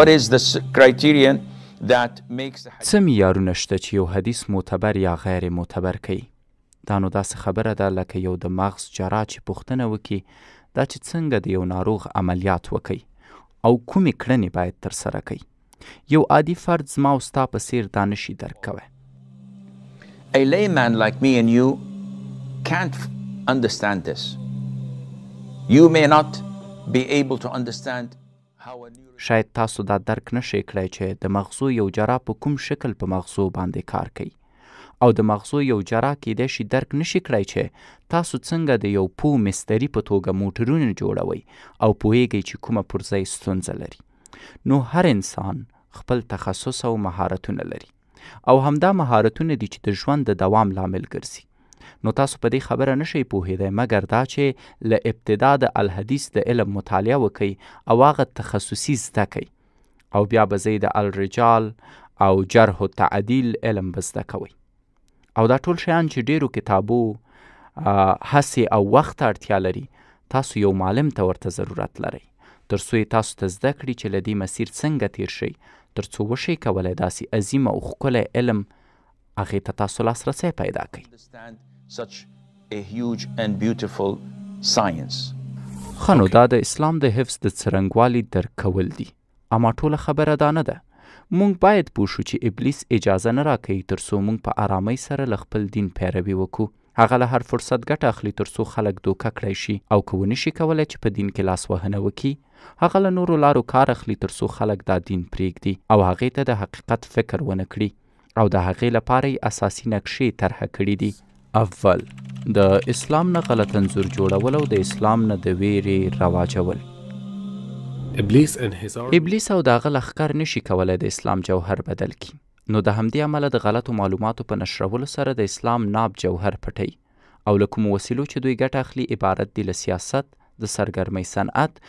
څه معیارونه شته چې یو حدیث معتبر یا غیر معتبر کوي دا نو داسې خبره ده لکه یو د مغز جراح چې پوښتنه وکړي دا چې څنګه د یو ناروغ عملیات وکړي او کومې کړنې باید ترسره کړي یو عادي فرد زما او ستا په څیر دا نشي درک کوی A layman like me and you can't understand this. You may not be able to understand شاید تاسو دا درک نشئ کړئ چې د مغزو یو جرا په کوم شکل په مغزو باندې کار کوي او د مغزو یو جرا کېدای شي درک نشي کړی چې تاسو څنګه د یو پو مستری په توګه موټرونه جوړوي او پوهیږئ چې کومه پرځای ستونزه لري نو هر انسان خپل تخصص او مهارتونه لري او همدا مهارتونه دي چې د ژوند د دوام لامل ګرځي نو تاسو په دې خبره نشئ پوهیدای مګر دا چې له ابتدا د الحدیث د علم مطالعه وکړئ او هغه تخصصي زده کړئ او بیا به زه د الرجال او جرح و تعدیل علم به زده کوئ او دا ټول شیان چې ډیرو کتابو هڅې او وخت اړتیا لري تاسو یو معلم ته ورته ضرورت لرئ تر څو تاسو ته زده کړي چې له دې مسیر څنګه تیر شئ تر څو وشئ کولی داسې عظیم او ښکلی علم هغې ته تاسو لاسرسی پیدا کړئ such a huge and beautiful science خنو دا د اسلام د حفظ د څرنګوالي درک کول دي اما ټوله خبره دا نه ده مونږ باید پوه شو چې ابلیس اجازه نه راکوي ترڅو مونږ په آرامۍ سره له خپل دین پیروي وکړو هغه له هر فرصت ګټه اخلي ترڅو خلک دوکه کړی شي او کوونه شي کولای چې په دین کې لاس وهنه وکړي هغه له نورو لارو کار اخلي ترڅو خلک دا دین پرېږدي او هغې ته د حقیقت فکر ونه کړي او د هغې لپاره یې اساسي نقشې طرحه کړي دي اول د اسلام نه غلط انځور جوړول او د اسلام نه د ویرې رواجول ابلیس انحصار ابلیس او داغه لخر نشي کولای د اسلام جوهر بدل کی نو د همدې عمل د غلطو معلوماتو په نشرولو سره د اسلام ناب جوهر پټي او لکه وسیلو چې دوی ګټه اخلي عبارت دي له سیاست د سرګرمۍ صنعت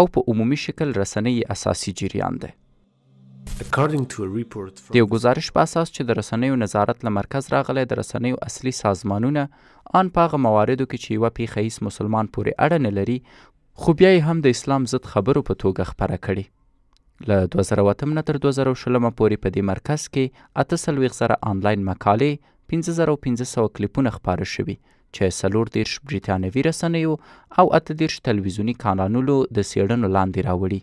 او په عمومي شکل رسنۍ اساسي جریان دی د یو گزارش په اساس چې د رسنیو نظارت له مرکز راغلی د رسنیو اصلي سازمانونه ان په هغه مواردو کې چې یو پیخیس مسلمان پورې اړه نه لري خو بیا هم د اسلام ضد خبرو په توګه خبره کړي له 2008 نه تر 2016 پورې په دې مرکز کې اته سلويغ سره آنلاین مقالې 15500 کلیپونه خپاره شوي چې سلور دیرش بریتانوي رسنیو او اته دیرش تلویزیونی کانالونو د سیړنو لاندې راوړي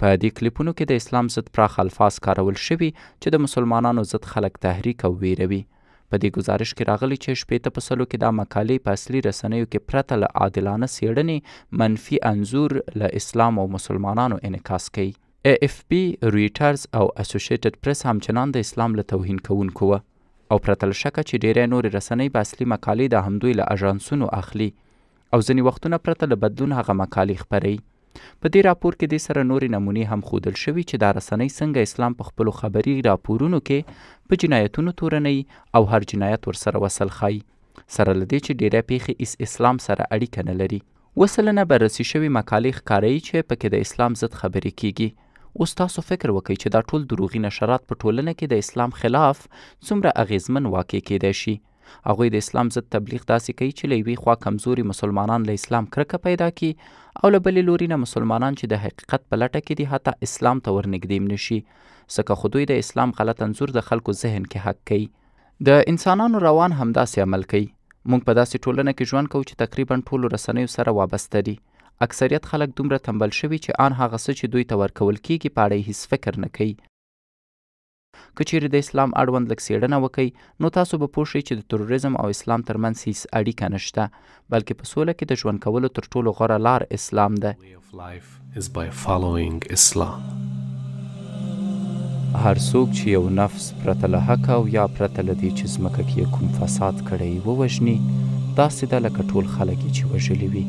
په دې کلیپونو کې د اسلام ضد پراخ الفاظ کارول شوي چې د مسلمانانو ضد خلک تحریک او ویروي په دې گزارش کې راغلی چې شپېته په سلو کې دا مقالې په اصلي رسنیو کې پرته له عادلانه څېړنې منفي انظور له اسلام او مسلمانانو انعکاس کوي اف پی رویټرز او اسوسییټډ پریس همچنان د اسلام له توهین کوونکو وه او پرته له شکه چې ډیری نورې رسنۍ په اصلي مقالې د همدوی له اژانسونو اخلي او ځینې وختونه پرته له بدلون هغه مقالې خپروي په دې راپور کې د سره نورې نمونې هم خودل شوې چې دا رسنۍ څنګه اسلام په خپل خبري راپورونو کې په جنایتونو تورنۍ او هر جنایت ورسره وصل خای سره لدې چې ډیره پیخي اس اسلام سره اړیکه نه لري وسلنه بررسي شوی مقالې ښکارایي چې پکې د اسلام ضد خبرې کیږي اوس تاسو فکر وکړئ چې دا ټول دروغین نشرات په ټولنه کې د اسلام خلاف څومره اغیزمن واقع کېدای شي هغوی د اسلام ضد تبلیغ داسې کوي چې له یوې خوا کمزوري مسلمانان له اسلام کرکه پیدا کی او له بلې لوري نه مسلمانان چې د حقیقت په لټه کې دي حتی اسلام ته ورنږدې نشي ځکه خو دوی د اسلام غلط انځور د خلکو ذهن کې حق کوي د انسانانو روان همداسې عمل کوي موږ په داسې ټولنه کې ژوند کوو چې تقریبا ټولو رسنیو سره وابسته دي اکثریت خلک دومره تنبل شوي چې آن هغه څه چې دوی ته ورکول کیږي په اړه هیڅ فکر نه کوي کچېرې د اسلام اړوند لږ څېړنه وکړئ نو تاسو به پوه شئ چې د تروریزم او اسلام ترمنځ هیڅ اړیکه نشته بلکې په سوله کې د ژوند کولو تر ټولو غوره لار اسلام ده هر څوک چې یو نفس پرته له حق او یا پرته له دې چې ځمکه کې کوم فساد کړی ووژني داسې ده لکه ټول خلک چې وژلي وي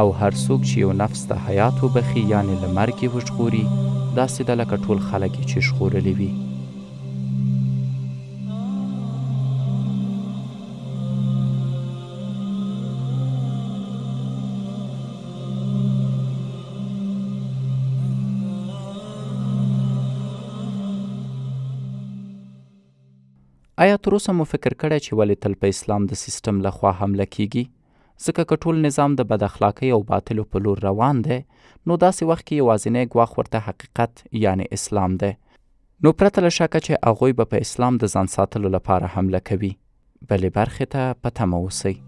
او هر څوک چې یو نفس ته حیات وبخي یعنې له مرګ یې وژغوري داسې ده لکه ټول خلک چې ژغورلي وي آیا تر اوسه مو فکر کړی چې ولې تل په اسلام د سیستم لخوا حمله کیږي ځکه که ټول نظام د بد اخلاقۍ او باطلو په لور روان دی نو داسې وخت کې یوازینی ګواښ ورته حقیقت یعنی اسلام دی نو پرته له شکه چې هغوی به په اسلام د ځان ساتلو لپاره حمله کوي بلې برخې ته په تمه اوسئ